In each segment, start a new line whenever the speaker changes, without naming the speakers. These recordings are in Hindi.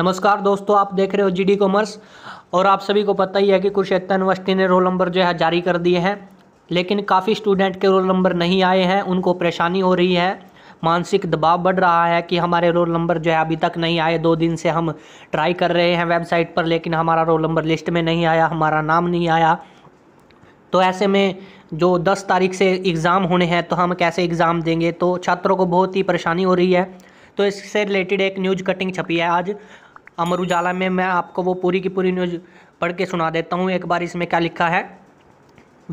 नमस्कार दोस्तों आप देख रहे हो जीडी कॉमर्स और आप सभी को पता ही है कि कुरुक्षेत्र यूनिवर्सिटी ने रोल नंबर जो है जारी कर दिए हैं लेकिन काफ़ी स्टूडेंट के रोल नंबर नहीं आए हैं उनको परेशानी हो रही है मानसिक दबाव बढ़ रहा है कि हमारे रोल नंबर जो है अभी तक नहीं आए दो दिन से हम ट्राई कर रहे हैं वेबसाइट पर लेकिन हमारा रोल नंबर लिस्ट में नहीं आया हमारा नाम नहीं आया तो ऐसे में जो 10 तारीख से एग्ज़ाम होने हैं तो हम कैसे एग्ज़ाम देंगे तो छात्रों को बहुत ही परेशानी हो रही है तो इससे रिलेटेड एक न्यूज़ कटिंग छपी है आज अमर उजाला में मैं आपको वो पूरी की पूरी न्यूज़ पढ़ के सुना देता हूँ एक बार इसमें क्या लिखा है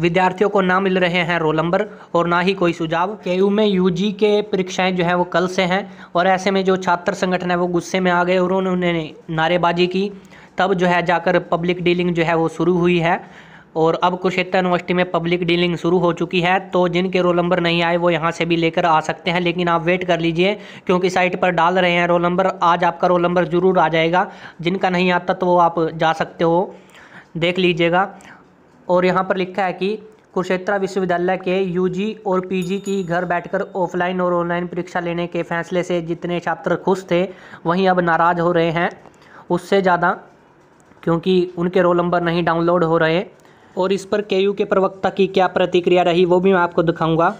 विद्यार्थियों को ना मिल रहे हैं रोल नंबर और ना ही कोई सुझाव के यू में यू जी के परीक्षाएं जो हैं वो कल से हैं और ऐसे में जो छात्र संगठन है वो गुस्से में आ गए और उन्होंने नारेबाजी की तब जो है जाकर पब्लिक डीलिंग जो है वो शुरू हुई है और अब कुरुक्षेत्र यूनिवर्सिटी में पब्लिक डीलिंग शुरू हो चुकी है तो जिनके रोल नंबर नहीं आए वो यहाँ से भी लेकर आ सकते हैं लेकिन आप वेट कर लीजिए क्योंकि साइट पर डाल रहे हैं रोल नंबर आज आपका रोल नंबर ज़रूर आ जाएगा जिनका नहीं आता तो वो आप जा सकते हो देख लीजिएगा और यहाँ पर लिखा है कि कुरुक्षेत्रा विश्वविद्यालय के यूजी और पीजी की घर बैठकर ऑफलाइन और ऑनलाइन परीक्षा लेने के फैसले से जितने छात्र खुश थे वहीं अब नाराज़ हो रहे हैं उससे ज़्यादा क्योंकि उनके रोल नंबर नहीं डाउनलोड हो रहे और इस पर केयू के प्रवक्ता की क्या प्रतिक्रिया रही वो भी मैं आपको दिखाऊंगा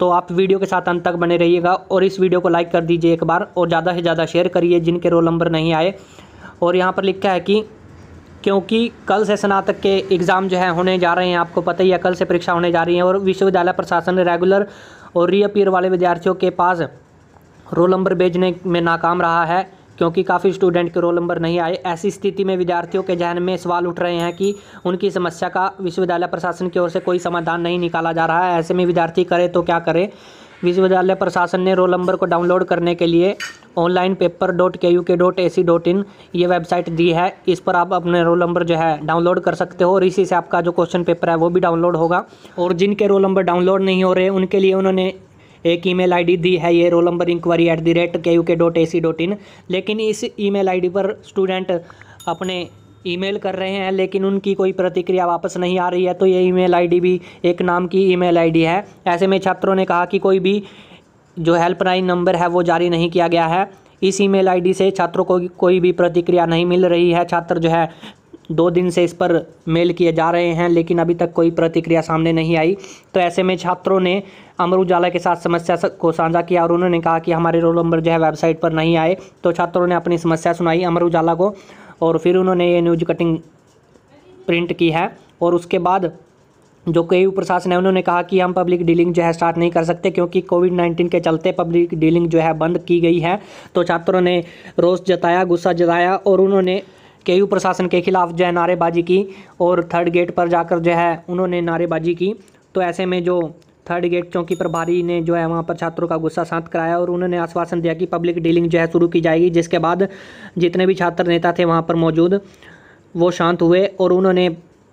तो आप वीडियो के साथ अंत तक बने रहिएगा और इस वीडियो को लाइक कर दीजिए एक बार और ज़्यादा से ज़्यादा शेयर करिए जिनके रोल नंबर नहीं आए और यहाँ पर लिखा है कि क्योंकि कल से स्नातक के एग्ज़ाम जो है होने जा रहे हैं आपको पता ही है कल से परीक्षा होने जा रही है और विश्वविद्यालय प्रशासन ने रेगुलर और रीअपीयर वाले विद्यार्थियों के पास रोल नंबर भेजने में नाकाम रहा है क्योंकि काफ़ी स्टूडेंट के रोल नंबर नहीं आए ऐसी स्थिति में विद्यार्थियों के जहन में सवाल उठ रहे हैं कि उनकी समस्या का विश्वविद्यालय प्रशासन की ओर से कोई समाधान नहीं निकाला जा रहा है ऐसे में विद्यार्थी करे तो क्या करें विश्वविद्यालय प्रशासन ने रोल नंबर को डाउनलोड करने के लिए online paper dot K U K dot A C dot in ये वेबसाइट दी है इस पर आप अपने रोल नंबर जो है डाउनलोड कर सकते हो और इसी से आपका जो क्वेश्चन पेपर है वो भी डाउनलोड होगा और जिनके रोल नंबर डाउनलोड नहीं हो रहे उनके लिए उन्होंने एक ईमेल आईडी दी है ये roll number inquiry at the rate K U K dot A C dot in लेकिन इस ईमेल आईडी पर स्टूडेंट अपने ईमेल कर रहे हैं लेकिन उनकी कोई प्रतिक्रिया वापस नहीं आ रही है तो ये ईमेल आईडी भी एक नाम की ईमेल आईडी है ऐसे में छात्रों ने कहा कि कोई भी जो हेल्पलाइन नंबर है वो जारी नहीं किया गया है इस ईमेल आईडी से छात्रों को कोई भी प्रतिक्रिया नहीं मिल रही है छात्र जो है दो दिन से इस पर मेल किए जा रहे हैं लेकिन अभी तक कोई प्रतिक्रिया सामने नहीं आई तो ऐसे में छात्रों ने अमर उजाला के साथ समस्या को साझा किया और उन्होंने कहा कि हमारे रोल नंबर जो है वेबसाइट पर नहीं आए तो छात्रों ने अपनी समस्या सुनाई अमर उजाला को और फिर उन्होंने ये न्यूज कटिंग प्रिंट की है और उसके बाद जो कई प्रशासन है उन्होंने कहा कि हम पब्लिक डीलिंग जो है स्टार्ट नहीं कर सकते क्योंकि कोविड नाइन्टीन के चलते पब्लिक डीलिंग जो है बंद की गई है तो छात्रों ने रोष जताया गुस्सा जताया और उन्होंने के यू प्रशासन के खिलाफ जो है नारेबाजी की और थर्ड गेट पर जाकर जो है उन्होंने नारेबाजी की तो ऐसे में जो थर्ड गेट चौकी प्रभारी ने जो है वहाँ पर छात्रों का गुस्सा शांत कराया और उन्होंने आश्वासन दिया कि पब्लिक डीलिंग जो है शुरू की जाएगी जिसके बाद जितने भी छात्र नेता थे वहाँ पर मौजूद वो शांत हुए और उन्होंने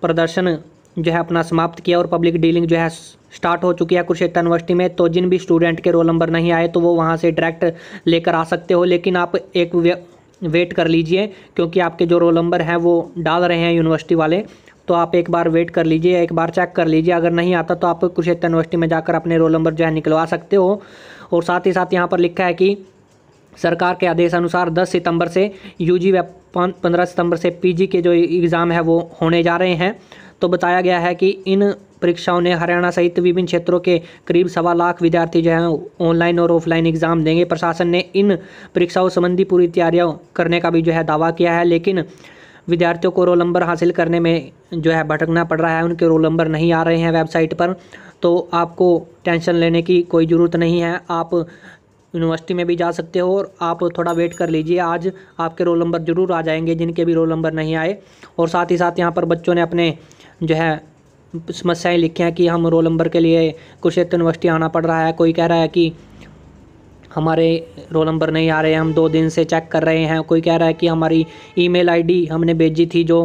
प्रदर्शन जो है अपना समाप्त किया और पब्लिक डीलिंग जो है स्टार्ट हो चुकी है कुरुक्षेत्र यूनिवर्सिटी में तो जिन भी स्टूडेंट के रोल नंबर नहीं आए तो वो वहाँ से डायरेक्ट लेकर आ सकते हो लेकिन आप एक वेट कर लीजिए क्योंकि आपके जो रोल नंबर हैं वो डाल रहे हैं यूनिवर्सिटी वाले तो आप एक बार वेट कर लीजिए एक बार चेक कर लीजिए अगर नहीं आता तो आप कुरुक्षेत्र यूनिवर्सिटी में जाकर अपने रोल नंबर जो है निकलवा सकते हो और साथ ही साथ यहाँ पर लिखा है कि सरकार के आदेश अनुसार 10 सितंबर से यूजी व पंद्रह सितंबर से पीजी के जो एग्ज़ाम है वो होने जा रहे हैं तो बताया गया है कि इन परीक्षाओं ने हरियाणा सहित विभिन्न क्षेत्रों के करीब सवा लाख विद्यार्थी जो हैं ऑनलाइन और ऑफलाइन एग्जाम देंगे प्रशासन ने इन परीक्षाओं संबंधी पूरी तैयारियां करने का भी जो है दावा किया है लेकिन विद्यार्थियों को रोल नंबर हासिल करने में जो है भटकना पड़ रहा है उनके रोल नंबर नहीं आ रहे हैं वेबसाइट पर तो आपको टेंशन लेने की कोई ज़रूरत नहीं है आप यूनिवर्सिटी में भी जा सकते हो और आप थोड़ा वेट कर लीजिए आज आपके रोल नंबर ज़रूर आ जाएंगे जिनके भी रोल नंबर नहीं आए और साथ ही साथ यहाँ पर बच्चों ने अपने जो है समस्याएं लिखी हैं कि हम रोल नंबर के लिए कुशेत्र यूनिवर्सिटी आना पड़ रहा है कोई कह रहा है कि हमारे रोल नंबर नहीं आ रहे हैं हम दो दिन से चेक कर रहे हैं कोई कह रहा है कि हमारी ईमेल आईडी हमने भेजी थी जो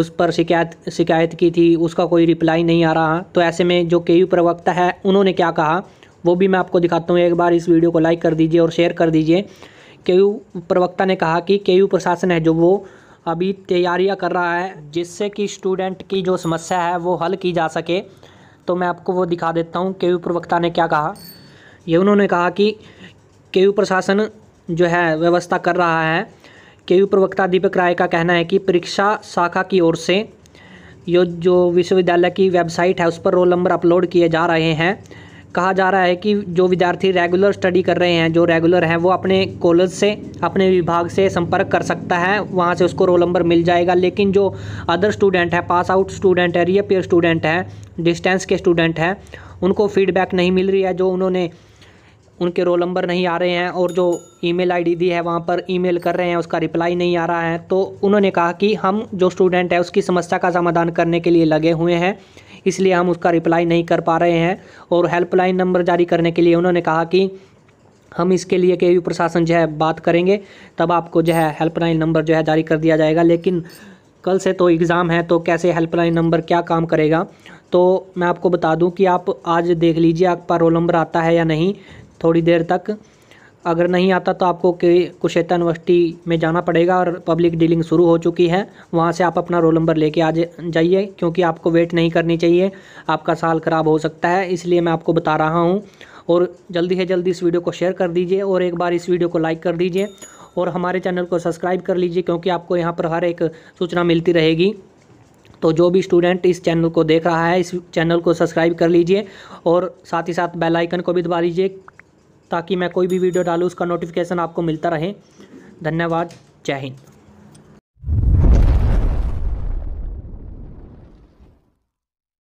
उस पर शिकायत शिकायत की थी उसका कोई रिप्लाई नहीं आ रहा तो ऐसे में जो के प्रवक्ता है उन्होंने क्या कहा वो भी मैं आपको दिखाता हूँ एक बार इस वीडियो को लाइक कर दीजिए और शेयर कर दीजिए के प्रवक्ता ने कहा कि के प्रशासन है जो वो अभी तैयारियां कर रहा है जिससे कि स्टूडेंट की जो समस्या है वो हल की जा सके तो मैं आपको वो दिखा देता हूँ के प्रवक्ता ने क्या कहा ये उन्होंने कहा कि के प्रशासन जो है व्यवस्था कर रहा है के प्रवक्ता दीपक राय का कहना है कि परीक्षा शाखा की ओर से यो जो विश्वविद्यालय की वेबसाइट है उस पर रोल नंबर अपलोड किए जा रहे हैं कहा जा रहा है कि जो विद्यार्थी रेगुलर स्टडी कर रहे हैं जो रेगुलर हैं वो अपने कॉलेज से अपने विभाग से संपर्क कर सकता है वहाँ से उसको रोल नंबर मिल जाएगा लेकिन जो अदर स्टूडेंट है पास आउट स्टूडेंट है रियपियर स्टूडेंट है डिस्टेंस के स्टूडेंट हैं उनको फीडबैक नहीं मिल रही है जो उन्होंने उनके रोल नंबर नहीं आ रहे हैं और जो ईमेल आईडी दी है वहाँ पर ईमेल कर रहे हैं उसका रिप्लाई नहीं आ रहा है तो उन्होंने कहा कि हम जो स्टूडेंट है उसकी समस्या का समाधान करने के लिए लगे हुए हैं इसलिए हम उसका रिप्लाई नहीं कर पा रहे हैं और हेल्पलाइन नंबर जारी करने के लिए उन्होंने कहा कि हम इसके लिए के यू प्रशासन जो है बात करेंगे तब आपको जो है हेल्पलाइन नंबर जो है जारी कर दिया जाएगा लेकिन कल से तो एग्ज़ाम है तो कैसे हेल्पलाइन नंबर क्या काम करेगा तो मैं आपको बता दूं कि आप आज देख लीजिए आपका रोल नंबर आता है या नहीं थोड़ी देर तक अगर नहीं आता तो आपको कुशेता यूनिवर्सिटी में जाना पड़ेगा और पब्लिक डीलिंग शुरू हो चुकी है वहाँ से आप अपना रोल नंबर लेके आ जाइए क्योंकि आपको वेट नहीं करनी चाहिए आपका साल ख़राब हो सकता है इसलिए मैं आपको बता रहा हूँ और जल्दी से जल्दी इस वीडियो को शेयर कर दीजिए और एक बार इस वीडियो को लाइक कर दीजिए और हमारे चैनल को सब्सक्राइब कर लीजिए क्योंकि आपको यहाँ पर हर एक सूचना मिलती रहेगी तो जो भी स्टूडेंट इस चैनल को देख रहा है इस चैनल को सब्सक्राइब कर लीजिए और साथ ही साथ बेल आइकन को भी दबा लीजिए ताकि मैं कोई भी वीडियो डालूँ उसका नोटिफिकेशन आपको मिलता रहे धन्यवाद जय हिंद